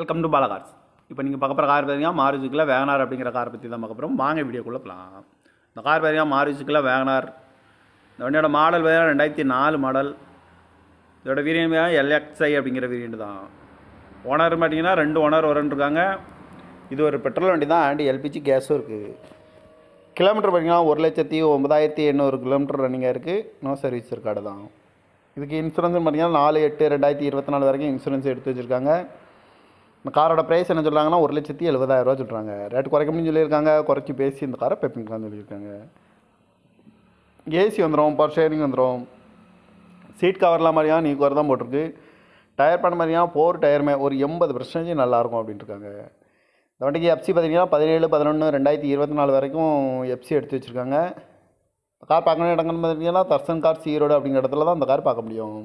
welcome to Bala cars இப்போ நீங்கள் பார்க்குற கார் பார்த்தீங்கன்னா மாரிஜிக்கில் வேகனார் அப்படிங்கிற கார் பற்றி தான் பார்க்க வாங்க வீடியோக்குள்ளே போகலாம் இந்த கார் பார்த்தீங்கன்னா மாரிஜிக்கில் வேகனார் இந்த வண்டியோட மாடல் வேறு ரெண்டாயிரத்தி நாலு மாடல் இதோட வேறு எல்எக்ஸ்ஐ அப்படிங்கிற வீரியன் தான் ஓனர் பார்த்தீங்கன்னா ரெண்டு ஓனர் இருக்காங்க இது ஒரு பெட்ரோல் வண்டி தான் ஆண்டு எல்பிஜி கேஸும் இருக்குது கிலோமீட்டர் பார்த்தீங்கன்னா ஒரு லட்சத்தி ஒம்பதாயிரத்தி எண்ணூறு கிலோமீட்டர் ரன்னிங்காக இருக்குது நோ சர்வீஸ் இருக்காடு தான் இதுக்கு இன்சூரன்ஸ்னு பார்த்தீங்கன்னா நாலு எட்டு ரெண்டாயிரத்தி இருபத்தி நாலு வரைக்கும் இன்சூரன்ஸ் எடுத்து வச்சுருக்காங்க இந்த காரோட ப்ரைஸ் என்ன சொல்கிறாங்கன்னா ஒரு லட்சத்தி எழுபதாயிரம் ரூபா சொல்கிறாங்க ரேட் குறைக்க முடியும் சொல்லியிருக்காங்க குறைச்சி பேசி இந்த காரை பெப்பிங்கலாம்னு சொல்லியிருக்காங்க ஏசி வந்துடும் பவர் ஷேரிங் வந்துடும் சீட் கவர்லாம் மாதிரியா நீ குறை தான் போட்டிருக்கு டயர் பண்ண மாதிரியா ஃபோர் டயருமே ஒரு எண்பது பர்சன்டேஜ் நல்லாயிருக்கும் இருக்காங்க இந்த வண்டிக்கு எஃப்சி பார்த்தீங்கன்னா பதினேழு பதினொன்று ரெண்டாயிரத்தி இருபத்தி நாலு வரைக்கும் எஃப்சி எடுத்து வச்சுருக்காங்க கார் பார்க்கணும் இடங்கள் பார்த்தீங்கன்னா தர்சன் கார் சீரோடு அப்படிங்கிற இடத்துல தான் அந்த கார் பார்க்க முடியும்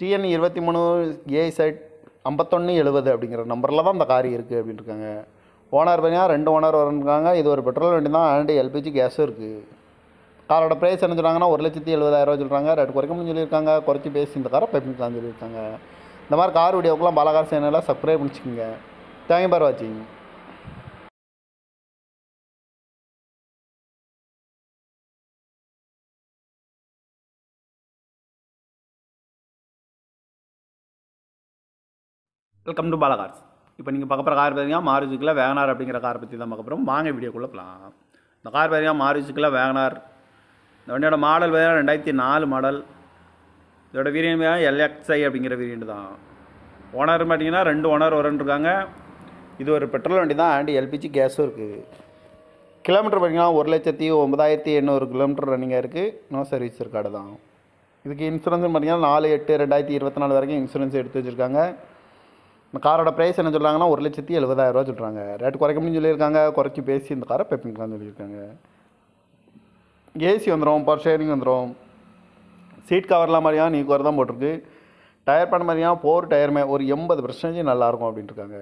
டிஎன் இருபத்தி மூணு ஏ சைட் ஐம்பத்தொன்று எழுபது அப்படிங்கிற நம்பரில் தான் அந்த காரி இருக்குது அப்படின்ட்டுருக்காங்க ஓனர் பண்ணியாக ரெண்டு ஓனர் வரணுக்காங்க இது ஒரு பெட்ரோல் வண்டி தான் ஆண்டு எல்பிஜி கேஸும் இருக்குது காரோட ப்ரைஸ் என்ன சொல்கிறாங்கன்னா ஒரு லட்சத்தி எழுபதாயிரம் சொல்கிறாங்க குறைக்க முடியும் சொல்லியிருக்காங்க குறைச்சி பேசி இந்த காரை தான் சொல்லியிருக்காங்க இந்த மாதிரி கார் வீடியோக்கெல்லாம் பாலகார் சேனலில் சப்ஸ்கிரைப் பண்ணிச்சுக்கோங்க தேங்க் பார் வாட்சிங் வெல்கம் டு பாலா கார்ஸ் இப்போ நீங்கள் பார்க்குற கார் பார்த்தீங்கன்னா மாரிஜிக்கில் வேகனார் அப்படிங்கிற கார் பற்றி தான் பார்க்க வாங்க வீடியோக்குள்ளே போகலாம் இந்த கார் பார்த்தீங்கன்னா மாரிஜிக்கில் வேகனார் இந்த வண்டியோட மாடல் பார்த்தீங்கன்னா ரெண்டாயிரத்தி நாலு மாடல் இதோட வீரியன் எல்எக்ஸ்ஐ அப்படிங்கிற வீரியன்ட் தான் ஓனர் பார்த்தீங்கன்னா ரெண்டு ஓனர் வரன்ட்ருக்காங்க இது ஒரு பெட்ரோல் வண்டி தான் ஆண்டு எல்பிஜி கேஸும் இருக்குது கிலோமீட்டர் பார்த்தீங்கன்னா ஒரு லட்சத்தி ஒம்பதாயிரத்தி எண்ணூறு கிலோமீட்டர் ரன்னிங்காக இருக்குது நோ சர்வீஸ் இருக்காடு தான் இதுக்கு இன்சூரன்ஸ்னு பார்த்தீங்கன்னா நாலு எட்டு ரெண்டாயிரத்தி இருபத்தி நாலு வரைக்கும் இன்சூரன்ஸ் எடுத்து வச்சுருக்காங்க இந்த காரோட ப்ரைஸ் என்ன சொல்கிறாங்கன்னா ஒரு லட்சத்தி எழுபதாயிரரூவா சொல்கிறாங்க ரேட் குறைக்கணும்னு சொல்லியிருக்காங்க குறைச்சி பேசி இந்த காரை பெப்பிங்கலாம்னு சொல்லியிருக்காங்க ஏசி வந்துடும் பவர் ஷேரிங் வந்துடும் சீட் கவர்லாம் மாதிரியா நீ கவர் தான் போட்டிருக்கு டயர் பண்ண மாதிரியா ஃபோர் டயருமே ஒரு எண்பது பர்சன்டேஜ் நல்லாயிருக்கும் இருக்காங்க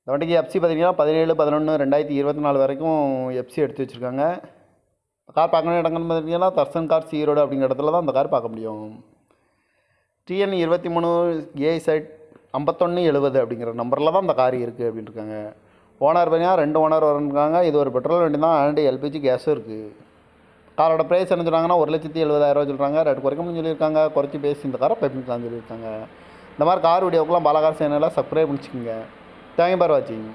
இந்த வண்டிக்கு எஃப்சி பார்த்தீங்கன்னா பதினேழு பதினொன்று ரெண்டாயிரத்தி இருபத்தி நாலு வரைக்கும் எஃப்சி எடுத்து வச்சுருக்காங்க கார் பார்க்கணும் இடங்கள்னு பார்த்தீங்கன்னா தர்சன் கார் சீரோடு அப்படிங்கிற இடத்துல தான் அந்த கார் பார்க்க முடியும் டிஎன் இருபத்தி மூணு ஏசட் சைட் ஐம்பத்தொன்று எழுபது அப்படிங்கிற நம்பரில் தான் அந்த காரி இருக்குது அப்படின்ட்டுருக்காங்க ஓனர் பண்ணியா ரெண்டு ஓனர் வரணுக்காங்க இது ஒரு பெட்ரோல் வண்டி தான் ஆண்டு எல்பிஜி கேஸும் இருக்குது காரோட ப்ரைஸ் என்ன சொல்கிறாங்கன்னா ஒரு லட்சத்தி எழுபதாயிரம் சொல்கிறாங்க ரெண்டு முடியும் சொல்லியிருக்காங்க குறைச்சி பேசி இந்த காரை பைப்பிங்கலாம்னு சொல்லியிருக்காங்க இந்த மாதிரி கார் வீடியோக்கெல்லாம் பாலகார் சேனலில் சப்ஸ்கிரைப் பண்ணிச்சுக்கோங்க தேங்க்யூ பார் வாட்சிங்